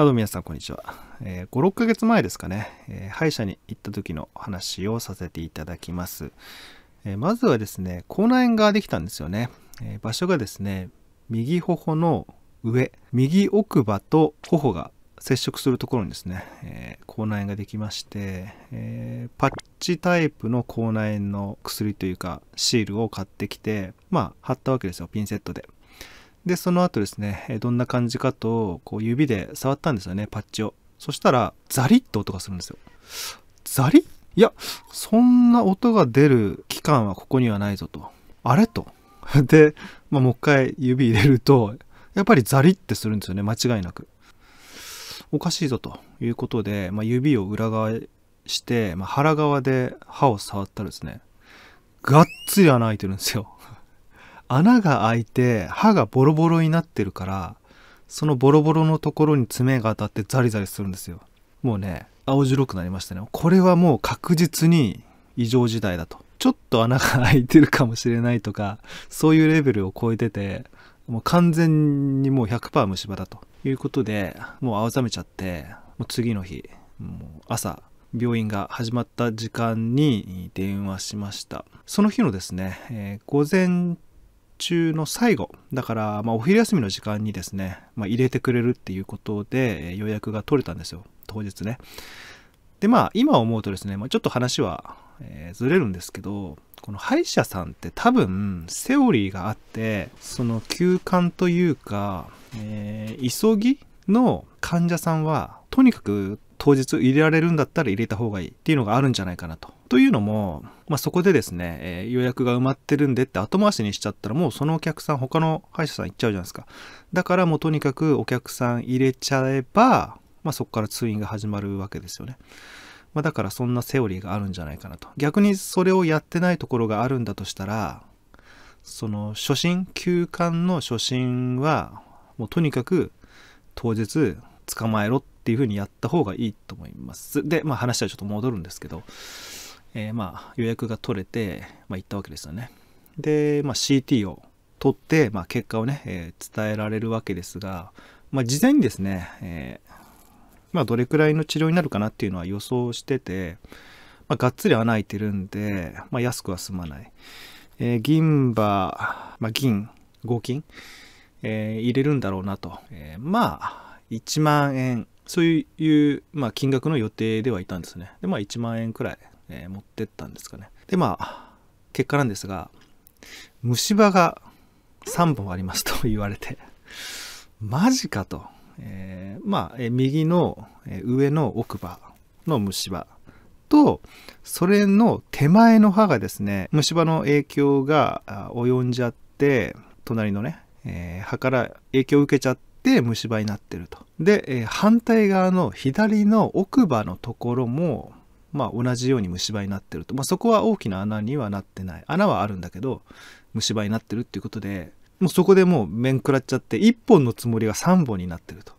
あどうも皆さん、こんにちは。えー、5、6ヶ月前ですかね、えー、歯医者に行った時の話をさせていただきます。えー、まずはですね、口内炎ができたんですよね。え場所がですね、右頬の上、右奥歯と頬が接触するところにですね、え口内炎ができまして、えパッチタイプの口内炎の薬というか、シールを買ってきて、まあ、貼ったわけですよ、ピンセットで。で、その後ですね、どんな感じかと、こう指で触ったんですよね、パッチを。そしたら、ザリッと音がするんですよ。ザリいや、そんな音が出る期間はここにはないぞと。あれと。で、まあ、もう一回指入れると、やっぱりザリってするんですよね、間違いなく。おかしいぞということで、まあ、指を裏側して、まあ、腹側で歯を触ったらですね、がっつり穴開いてるんですよ。穴が開いて歯がボロボロになってるからそのボロボロのところに爪が当たってザリザリするんですよもうね青白くなりましたねこれはもう確実に異常事態だとちょっと穴が開いてるかもしれないとかそういうレベルを超えててもう完全にもう100%虫歯だということでもう青ざめちゃってもう次の日もう朝病院が始まった時間に電話しましたその日のですね、えー、午前中の最後、だから、まあ、お昼休みの時間にですね、まあ、入れてくれるっていうことで、予約が取れたんですよ、当日ね。で、まあ、今思うとですね、まあ、ちょっと話は、えー、ずれるんですけど、この歯医者さんって多分、セオリーがあって、その休館というか、えー、急ぎの患者さんは、とにかく当日入れられるんだったら入れた方がいいっていうのがあるんじゃないかなと。というのも、まあ、そこでですね、えー、予約が埋まってるんでって後回しにしちゃったらもうそのお客さん他の歯医者さん行っちゃうじゃないですか。だからもうとにかくお客さん入れちゃえば、まあ、そこから通院が始まるわけですよね。まあ、だからそんなセオリーがあるんじゃないかなと。逆にそれをやってないところがあるんだとしたら、その初診、休館の初診は、もうとにかく当日捕まえろっていうふうにやった方がいいと思います。で、まあ話はちょっと戻るんですけど、えー、まあ予約が取れて、まあ行ったわけですよね。で、まあ CT を取って、まあ結果をね、えー、伝えられるわけですが、まあ事前にですね、えー、まあどれくらいの治療になるかなっていうのは予想してて、まあ、がっつり穴開いてるんで、まあ、安くは済まない。えー、銀歯、まあ、銀、合金、えー、入れるんだろうなと。えー、まあ、1万円そういう、まあ、金額の予定ではいたんですね。で、まあ、1万円くらい、えー、持ってったんですかね。で、まあ、結果なんですが、虫歯が3本ありますと 言われて、マジかと。えー、まあ、えー、右の、え上の奥歯の虫歯と、それの手前の歯がですね、虫歯の影響が及んじゃって、隣のね、えー、歯から影響を受けちゃっって虫歯になってると。で、えー、反対側の左の奥歯のところも、まあ、同じように虫歯になってると。まあ、そこは大きな穴にはなってない。穴はあるんだけど、虫歯になってるっていうことで、もうそこでもう面食らっちゃって、1本のつもりが3本になってると。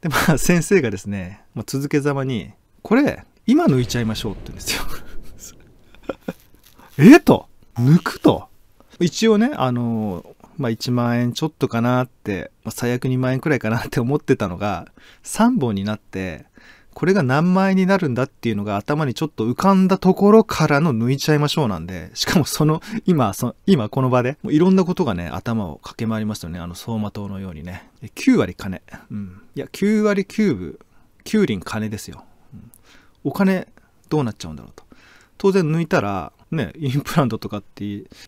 で、まあ、先生がですね、まあ、続けざまに、これ、今抜いちゃいましょうって言うんですよ え。えと抜くと一応ね、あの、まあ、1万円ちょっとかなって、まあ、最悪2万円くらいかなって思ってたのが、3本になって、これが何万円になるんだっていうのが頭にちょっと浮かんだところからの抜いちゃいましょうなんで、しかもその、今、そ今この場で、もういろんなことがね、頭を駆け回りましたよね。あの、走馬灯のようにね。9割金。うん。いや、9割9分、9輪金ですよ、うん。お金、どうなっちゃうんだろうと。当然抜いたら、ね、インプラントとかって、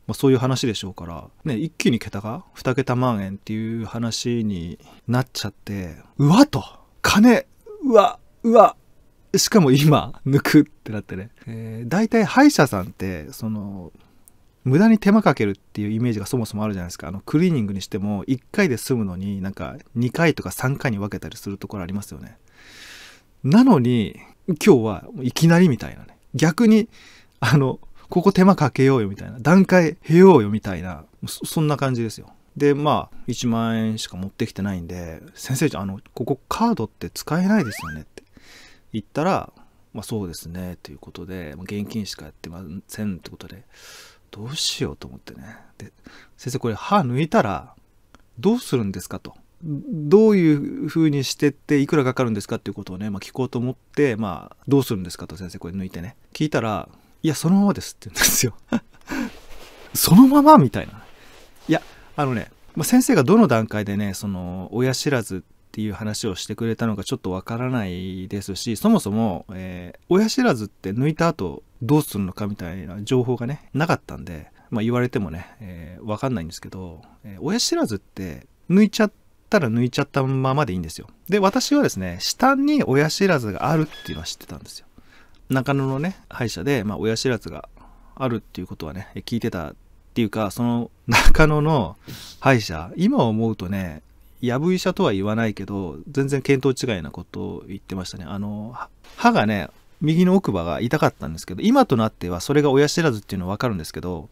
まあ、そういう話でしょうから、ね、一気に桁が2桁万円っていう話になっちゃって、うわと金うわうわしかも今、抜くってなってね。えー、大体歯医者さんって、その、無駄に手間かけるっていうイメージがそもそもあるじゃないですかあのクリーニングにしても1回で済むのになんか2回とか3回に分けたりするところありますよねなのに今日はいきなりみたいなね逆にあのここ手間かけようよみたいな、段階減ようよみたいな、そんな感じですよ。で、まあ、1万円しか持ってきてないんで、先生じゃあの、ここカードって使えないですよねって言ったら、まあそうですね、ということで、現金しかやってませんってことで、どうしようと思ってね。で、先生これ歯抜いたら、どうするんですかと。どういう風にしてっていくらかかるんですかっていうことをね、まあ、聞こうと思って、まあ、どうするんですかと先生これ抜いてね聞いたらいや、そのままですって言うんですよ そのままみたいな。いや、あのね、まあ、先生がどの段階でね、その、親知らずっていう話をしてくれたのかちょっとわからないですし、そもそも、えー、親知らずって抜いた後どうするのかみたいな情報がね、なかったんで、まあ、言われてもね、えー、わかんないんですけど、えー、親知らずって抜いちゃったら抜いちゃったままでいいんですよ。で、私はですね、下に親知らずがあるっていうのは知ってたんですよ。中野のね歯医者で、まあ、親知らずがあるっていうことはね聞いてたっていうかその 中野の歯医者今思うとねやぶ医者とは言わないけど全然見当違いなことを言ってましたねあの歯がね右の奥歯が痛かったんですけど今となってはそれが親知らずっていうのは分かるんですけど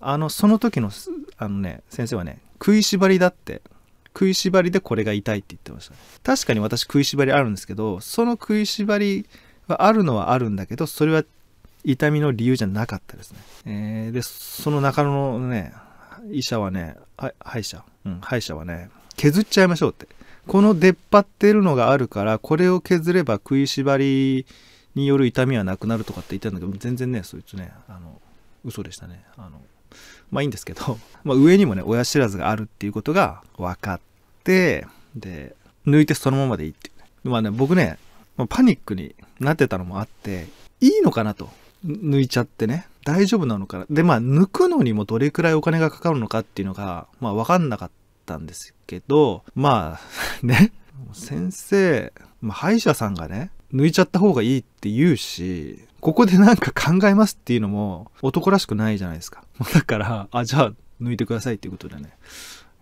あのその時のあのね先生はね食いしばりだって食いしばりでこれが痛いって言ってました、ね、確かに私食いしばりあるんですけどその食いしばりあるのはあるんだけど、それは痛みの理由じゃなかったですね。えー、で、その中野のね、医者はね、歯医者、うん、歯医者はね、削っちゃいましょうって。この出っ張ってるのがあるから、これを削れば食いしばりによる痛みはなくなるとかって言ったんだけど、全然ね、そいつね、あの、嘘でしたね。あの、まあいいんですけど、まあ、上にもね、親知らずがあるっていうことが分かって、で、抜いてそのままでいいっていう、ね。まあね、僕ね、まあ、パニックになってたのもあって、いいのかなと。抜いちゃってね。大丈夫なのかな。で、まあ、抜くのにもどれくらいお金がかかるのかっていうのが、まあ、わかんなかったんですけど、まあ、ね。先生、まあ、歯医者さんがね、抜いちゃった方がいいって言うし、ここでなんか考えますっていうのも男らしくないじゃないですか。だから、あ、じゃあ抜いてくださいっていうことでね、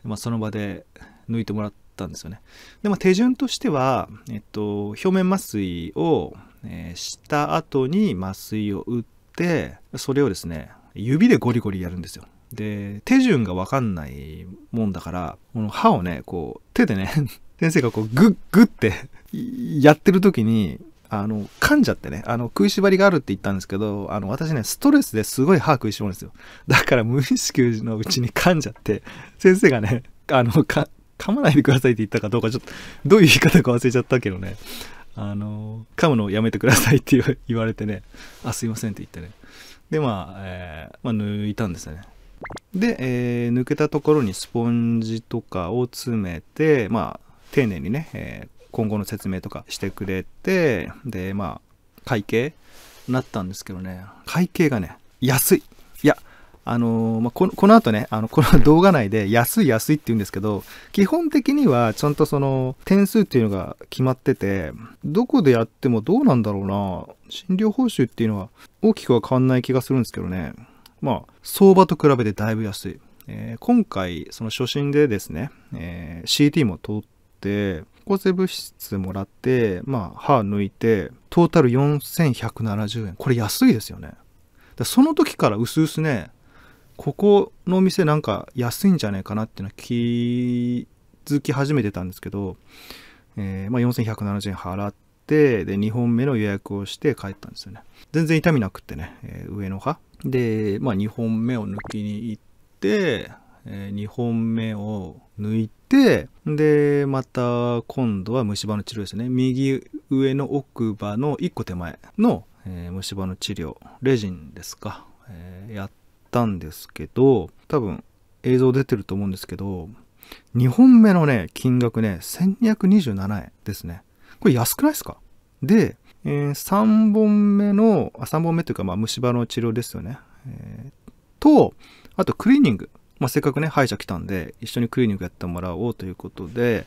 まあ、その場で抜いてもらって、ったんですよね。で、まあ、手順としては、えっと、表面麻酔を、えー、した後に麻酔を打って、それをですね、指でゴリゴリやるんですよ。で、手順がわかんないもんだから、この歯をね、こう、手でね、先生がこう、グッ、グッてやってる時に、あの、噛んじゃってね、あの、食いしばりがあるって言ったんですけど、あの、私ね、ストレスですごい歯食いしばるんですよ。だから無意識のうちに噛んじゃって、先生がね、あの、か、噛まないでくださいって言ったかどうか、ちょっと、どういう言い方か忘れちゃったけどね。あの、噛むのやめてくださいって言われてね、あ、すいませんって言ってね。で、まあ、えー、まあ、抜いたんですよね。で、えー、抜けたところにスポンジとかを詰めて、まあ、丁寧にね、えー、今後の説明とかしてくれて、で、まあ、会計になったんですけどね、会計がね、安い。いや、あのまあ、このこの後ね、あの、この動画内で安い安いって言うんですけど、基本的にはちゃんとその点数っていうのが決まってて、どこでやってもどうなんだろうな、診療報酬っていうのは大きくは変わんない気がするんですけどね。まあ、相場と比べてだいぶ安い。えー、今回、その初診でですね、えー、CT も通って、抗生物質もらって、まあ、歯抜いて、トータル4170円。これ安いですよね。その時からうすうすね、ここのお店なんか安いんじゃないかなっていうのは気づき始めてたんですけど、えー、まあ、4170円払って、で、2本目の予約をして帰ったんですよね。全然痛みなくってね、えー、上の歯。で、まあ、2本目を抜きに行って、えー、2本目を抜いて、で、また今度は虫歯の治療ですね。右上の奥歯の1個手前の、え虫歯の治療、レジンですか、えやって、ったんですけど、多分映像出てると思うんですけど、2本目のね、金額ね、1227円ですね。これ安くないですかで、えー、3本目の、あ3本目というか、まあ、虫歯の治療ですよね。えー、と、あとクリーニング。まあ、せっかくね、歯医者来たんで、一緒にクリーニングやってもらおうということで、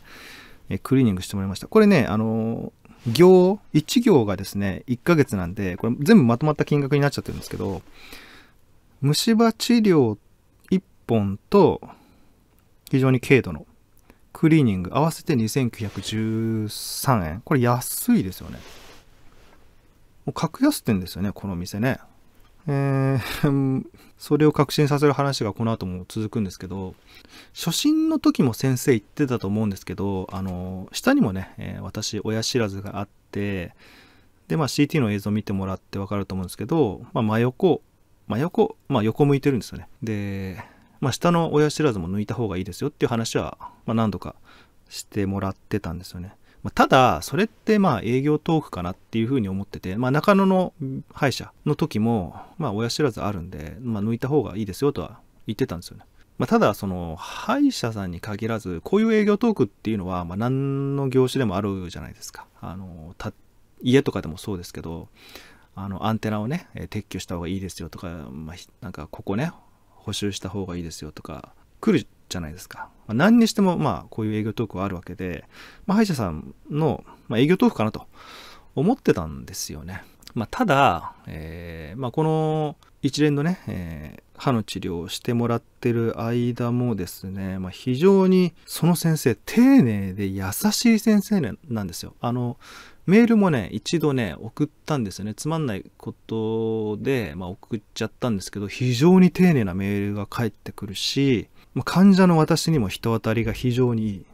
えー、クリーニングしてもらいました。これね、あのー、行、1行がですね、1ヶ月なんで、これ全部まとまった金額になっちゃってるんですけど、虫歯治療1本と非常に軽度のクリーニング合わせて2913円これ安いですよねもう格安店ですよねこの店ねえー、それを確信させる話がこの後も続くんですけど初心の時も先生言ってたと思うんですけどあの下にもね、えー、私親知らずがあってでまあ CT の映像見てもらって分かると思うんですけど、まあ、真横まあ、横、まあ、横向いてるんですよね。で、まあ、下の親知らずも抜いた方がいいですよっていう話は、まあ、何度かしてもらってたんですよね。まあ、ただ、それってまあ営業トークかなっていうふうに思ってて、まあ、中野の歯医者の時も、まあ、親知らずあるんで、まあ、抜いた方がいいですよとは言ってたんですよね。まあ、ただ、その、歯医者さんに限らず、こういう営業トークっていうのは、まあ、何の業種でもあるじゃないですか。あの、家とかでもそうですけど、あのアンテナをね撤去した方がいいですよとか、まあ、なんかここね補修した方がいいですよとか来るじゃないですか。まあ、何にしてもまあこういう営業トークはあるわけで、まあ、歯医者さんの、ま営業トークかなと思ってたんですよね。まただ、えー、まこの一連のね、えー、歯の治療をしてもらってる間もですね、ま非常にその先生丁寧で優しい先生なんですよ。あのメールもね、一度ね、送ったんですよね。つまんないことで、まあ、送っちゃったんですけど、非常に丁寧なメールが返ってくるし、まあ、患者の私にも人当たりが非常にいい。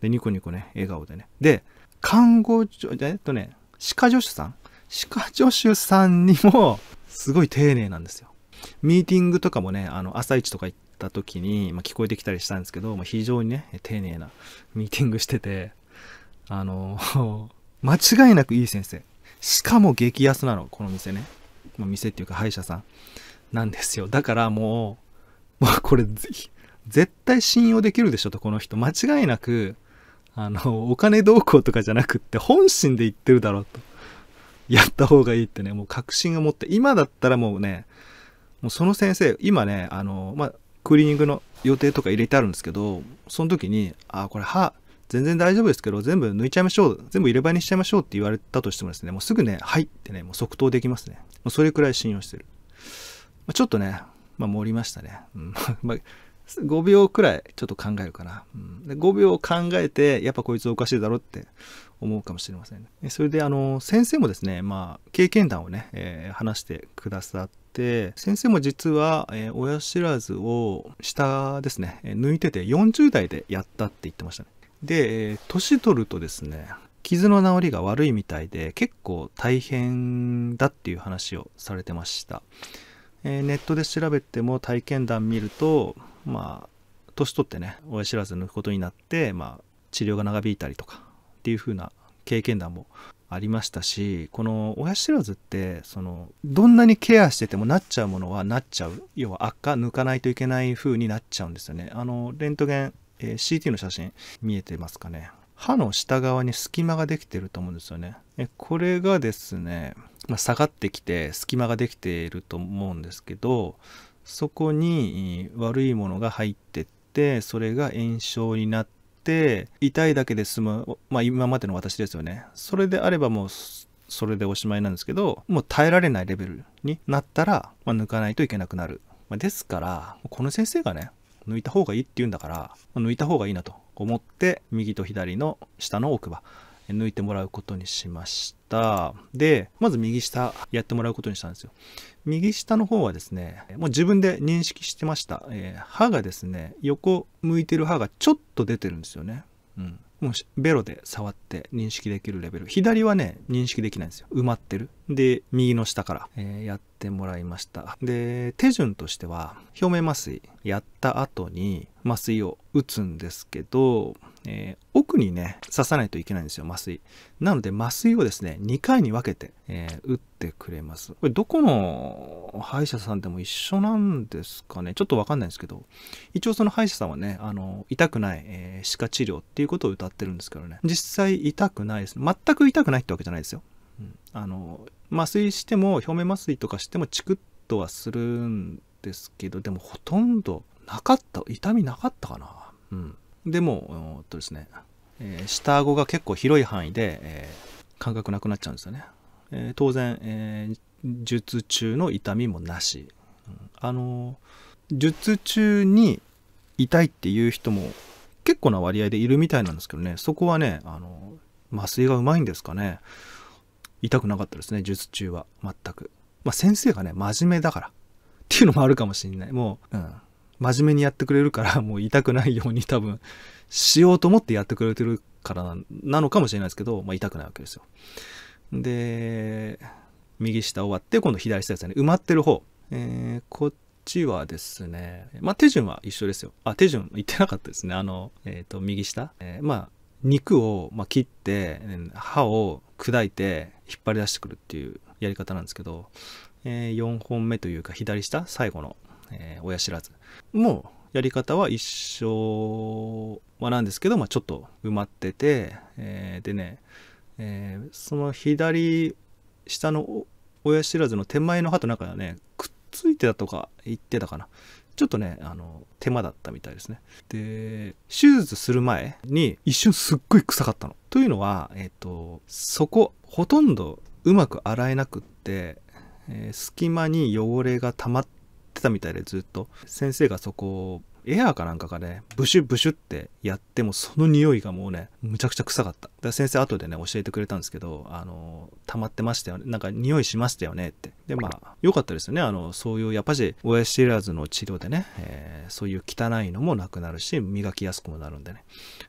で、ニコニコね、笑顔でね。で、看護助、えっとね、歯科助手さん歯科助手さんにも、すごい丁寧なんですよ。ミーティングとかもね、あの、朝一とか行った時に、まあ、聞こえてきたりしたんですけど、まあ、非常にね、丁寧なミーティングしてて、あの間違いなくいい先生。しかも激安なの、この店ね。まあ、店っていうか歯医者さんなんですよ。だからもう、まあこれ、絶対信用できるでしょと、この人。間違いなく、あの、お金動向とかじゃなくって、本心で言ってるだろうと。やった方がいいってね、もう確信を持って、今だったらもうね、もうその先生、今ね、あの、まあ、クリーニングの予定とか入れてあるんですけど、その時に、あ、これ歯、全然大丈夫ですけど、全部抜いちゃいましょう、全部入れ歯にしちゃいましょうって言われたとしてもですね、もうすぐね、はいってね、もう即答できますね。もうそれくらい信用してる。まあ、ちょっとね、まあ、盛りましたね。うん まあ5秒くらいちょっと考えるかな、うん、で5秒考えてやっぱこいつおかしいだろって思うかもしれませんねそれであの先生もですねまあ経験談をね、えー、話してくださって先生も実は、えー、親知らずを下ですね抜いてて40代でやったって言ってましたねで、年取るとですね、傷の治りが悪いみたいで結構大変だっていう話をされてました。えー、ネットで調べても体験談見ると、まあ、年取ってね、親知らず抜くことになって、まあ、治療が長引いたりとかっていう風な経験談もありましたしこの親知らずってそのどんなにケアしててもなっちゃうものはなっちゃう要は悪化抜かないといけない風になっちゃうんですよねあのレントゲンえー、CT の写真見えてますかね。歯の下側に隙間ができてると思うんですよね。えこれがですね、まあ、下がってきて隙間ができていると思うんですけど、そこに悪いものが入ってって、それが炎症になって、痛いだけで済む、まあ今までの私ですよね。それであればもうそれでおしまいなんですけど、もう耐えられないレベルになったら、まあ、抜かないといけなくなる。まあ、ですから、この先生がね、抜いた方がいいって言うんだから、抜いた方がいいなと思って、右と左の下の奥歯、抜いてもらうことにしました。で、まず右下やってもらうことにしたんですよ。右下の方はですね、もう自分で認識してました。えー、歯がですね、横向いてる歯がちょっと出てるんですよね。うん。もうベロで触って認識できるレベル左はね認識できないんですよ埋まってるで右の下から、えー、やってもらいましたで手順としては表面麻酔やった後に麻酔を打つんですけどえー、奥にね刺さないといけないんですよ麻酔なので麻酔をですね2回に分けて、えー、打ってくれますこれどこの歯医者さんでも一緒なんですかねちょっと分かんないんですけど一応その歯医者さんはねあの痛くない、えー、歯科治療っていうことを歌ってるんですけどね実際痛くないです全く痛くないってわけじゃないですよ、うん、あの麻酔しても表面麻酔とかしてもチクッとはするんですけどでもほとんどなかった痛みなかったかなうんでも、えっとですね、えー、下顎が結構広い範囲で、えー、感覚なくなっちゃうんですよね。えー、当然、え術中の痛みもなし。うん、あの術中に痛いっていう人も結構な割合でいるみたいなんですけどね、そこはね、あの麻酔がうまいんですかね。痛くなかったですね、術中は。全く。まあ、先生がね、真面目だから。っていうのもあるかもしんない。もう、うん。真面目にやってくれるから、もう痛くないように多分、しようと思ってやってくれてるからなのかもしれないですけど、まあ、痛くないわけですよ。で、右下終わって、今度左下ですね。埋まってる方。えー、こっちはですね、まあ、手順は一緒ですよ。あ、手順言ってなかったですね。あの、えっ、ー、と、右下。えー、まあ、肉を、まあ、切って、歯を砕いて引っ張り出してくるっていうやり方なんですけど、えー、4本目というか左下、最後の、えー、親知らず。もうやり方は一緒はなんですけど、まあ、ちょっと埋まってて、えー、でね、えー、その左下の親知らずの手前の歯と中がねくっついてたとか言ってたかなちょっとねあの手間だったみたいですねで手術する前に一瞬すっごい臭かったのというのはえっ、ー、とそこほとんどうまく洗えなくって、えー、隙間に汚れが溜まってってたみたいでずっと先生がそこをエアーかなんかがねブシュブシュってやってもその匂いがもうねむちゃくちゃ臭かっただ先生後でね教えてくれたんですけどあの溜まってましたよねなんか匂いしましたよねってでまあ良かったですよねあのそういうやっぱし親知らずの治療でね、えー、そういう汚いのもなくなるし磨きやすくもなるんでね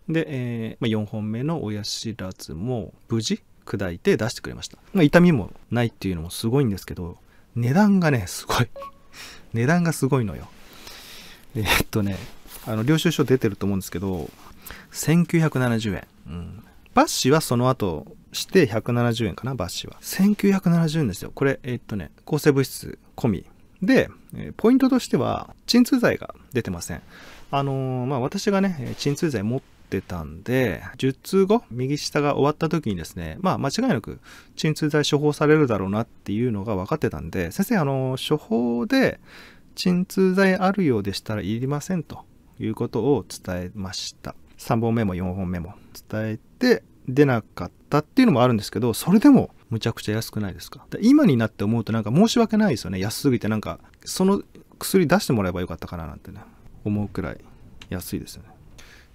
で、えー、まあ、4本目の親知らずも無事砕いて出してくれました、まあ、痛みもないっていうのもすごいんですけど値段がねすごい値段がすごいのよ。えっとね、あの、領収書出てると思うんですけど、1970円。うん。バッシはその後して170円かな、バッシは。1970円ですよ。これ、えっとね、抗生物質込み。で、ポイントとしては、鎮痛剤が出てません。あのー、まあ、私がね、鎮痛剤持ってってたんで、10通後、右下が終わった時にですね、まあ間違いなく鎮痛剤処方されるだろうなっていうのが分かってたんで、先生、あの、処方で鎮痛剤あるようでしたらいりませんということを伝えました。3本目も4本目も伝えて、出なかったっていうのもあるんですけど、それでもむちゃくちゃ安くないですか。今になって思うとなんか申し訳ないですよね。安すぎてなんか、その薬出してもらえばよかったかななんてね、思うくらい安いですよね。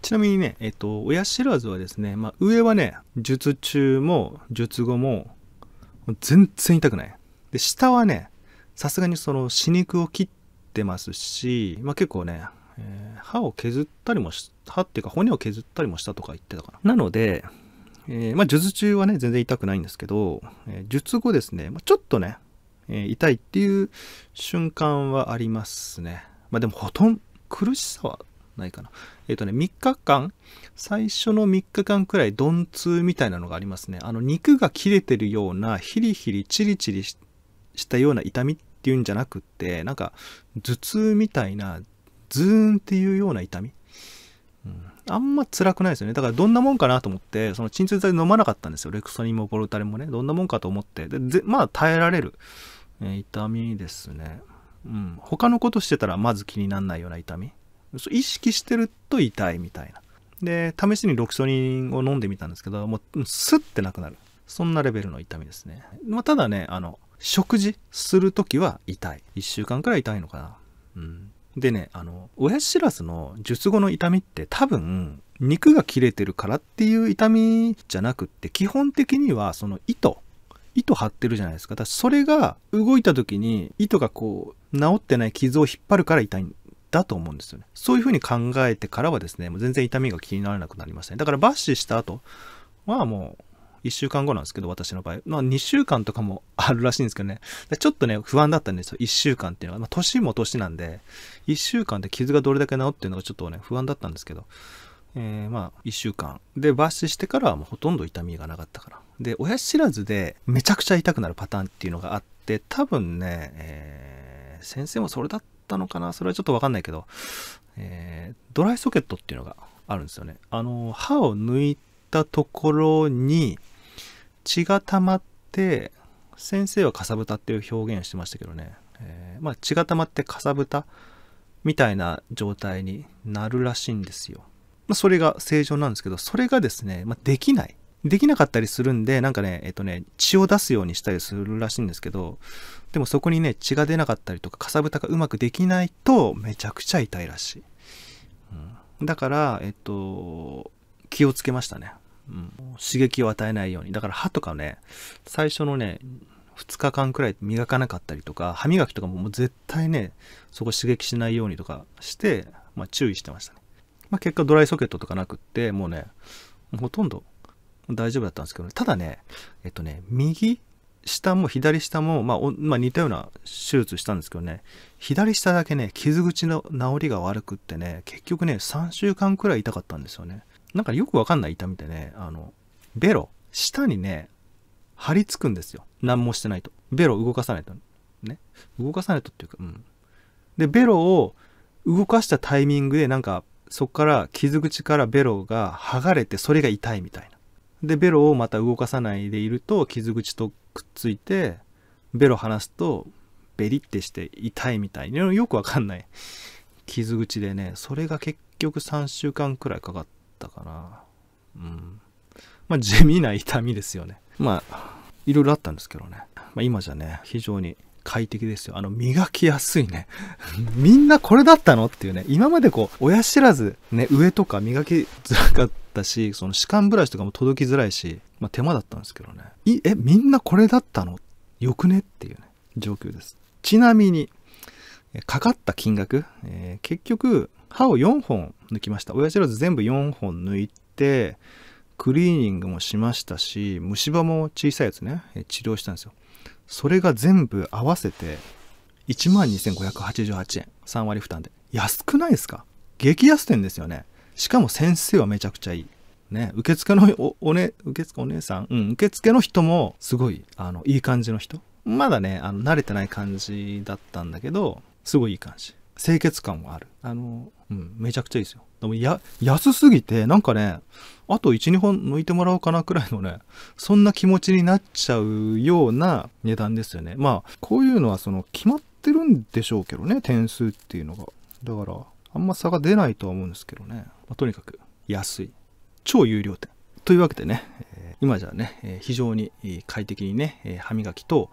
ちなみにね、えっ、と、親知らずはですね、まあ、上はね、術中も術後も全然痛くない。で、下はね、さすがにその死肉を切ってますし、まあ、結構ね、えー、歯を削ったりもし、歯っていうか骨を削ったりもしたとか言ってたかな。なので、えー、まあ、術中はね、全然痛くないんですけど、えー、術後ですね、まあ、ちょっとね、えー、痛いっていう瞬間はありますね。まあ、でもほとんど苦しさはないかな。えっ、ー、とね、3日間、最初の3日間くらい鈍痛みたいなのがありますね。あの、肉が切れてるような、ヒリヒリ、チリチリしたような痛みっていうんじゃなくって、なんか、頭痛みたいな、ズーンっていうような痛み。うん、あんま辛くないですよね。だからどんなもんかなと思って、その鎮痛剤飲まなかったんですよ。レクソニンもボルタリンもね、どんなもんかと思って。で、まあ耐えられる、えー、痛みですね。うん。他のことしてたらまず気にならないような痛み。意識してると痛いみたいな。で、試しにロキソニンを飲んでみたんですけど、もうスッてなくなる。そんなレベルの痛みですね。まあ、ただね、あの、食事するときは痛い。1週間くらい痛いのかな。うん。でね、あの、親知らずの術後の痛みって多分、肉が切れてるからっていう痛みじゃなくって、基本的にはその糸、糸張ってるじゃないですか。だそれが動いた時に糸がこう治ってない傷を引っ張るから痛いだと思うんですよね。そういうふうに考えてからはですね、もう全然痛みが気にならなくなりましたね。だから抜歯した後はもう1週間後なんですけど、私の場合。まあ2週間とかもあるらしいんですけどね。ちょっとね、不安だったんですよ。1週間っていうのは。まあ年も年なんで、1週間で傷がどれだけ治ってるのかちょっとね、不安だったんですけど、えー、まあ1週間で抜歯してからはもうほとんど痛みがなかったからで親知らずでめちゃくちゃ痛くなるパターンっていうのがあって多分ね、えー、先生もそれだったったのかなそれはちょっとわかんないけど、えー、ドライソケットっていうのがあるんですよね。あの、刃を抜いたところに血が溜まって、先生はかさぶたっていう表現してましたけどね、えー、まあ血が溜まってかさぶたみたいな状態になるらしいんですよ。まあ、それが正常なんですけど、それがですね、まあ、できない。できなかったりするんで、なんかね、えっとね、血を出すようにしたりするらしいんですけど、でもそこにね、血が出なかったりとか、かさぶたがうまくできないと、めちゃくちゃ痛いらしい。うん、だから、えっと、気をつけましたね。うん、刺激を与えないように。だから歯とかね、最初のね、2日間くらい磨かなかったりとか、歯磨きとかももう絶対ね、そこ刺激しないようにとかして、まあ注意してましたね。まあ結果ドライソケットとかなくって、もうね、ほとんど大丈夫だったんですけど、ね、ただね、えっとね、右下も左下も、まあ、まあ、似たような手術したんですけどね、左下だけね、傷口の治りが悪くってね、結局ね、3週間くらい痛かったんですよね。なんかよくわかんない痛みでね、あの、ベロ、下にね、張り付くんですよ。何もしてないと。ベロ動かさないと。ね。動かさないとっていうか、うん。で、ベロを動かしたタイミングで、なんか、そこから傷口からベロが剥がれて、それが痛いみたいな。で、ベロをまた動かさないでいると、傷口とくっついて、ベロ離すと、ベリってして痛いみたいな、よくわかんない傷口でね、それが結局3週間くらいかかったかな。うん。まあ、地味な痛みですよね。まあ、いろいろあったんですけどね。まあ、今じゃね、非常に快適ですよ。あの、磨きやすいね。みんなこれだったのっていうね。今までこう、親知らず、ね、上とか磨きづらかったし、その歯間ブラシとかも届きづらいし、まあ、手間だったんですけどね。い、え、みんなこれだったのよくねっていうね、状況です。ちなみに、かかった金額、えー、結局、歯を4本抜きました。親知らず全部4本抜いて、クリーニングもしましたし、虫歯も小さいやつね、治療したんですよ。それが全部合わせて、12,588円。3割負担で。安くないですか激安店ですよね。しかも先生はめちゃくちゃいい。ね、受付のお、おね、受付お姉さん、うん、受付の人も、すごい、あの、いい感じの人。まだね、あの、慣れてない感じだったんだけど、すごいいい感じ。清潔感はある。あの、うん、めちゃくちゃいいですよ。でもや、安すぎて、なんかね、あと1、2本抜いてもらおうかなくらいのね、そんな気持ちになっちゃうような値段ですよね。まあ、こういうのはその決まってるんでしょうけどね、点数っていうのが。だから、あんま差が出ないとは思うんですけどね。まあ、とにかく、安い。超有料店。というわけでね、今じゃね、非常に快適にね、歯磨きと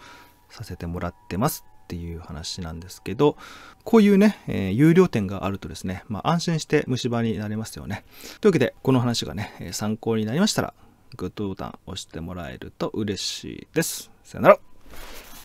させてもらってます。っていう話なんですけど、こういうね、えー、有料店があるとですね、まあ、安心して虫歯になれますよね。というわけで、この話がね、参考になりましたら、グッドボタン押してもらえると嬉しいです。さよなら。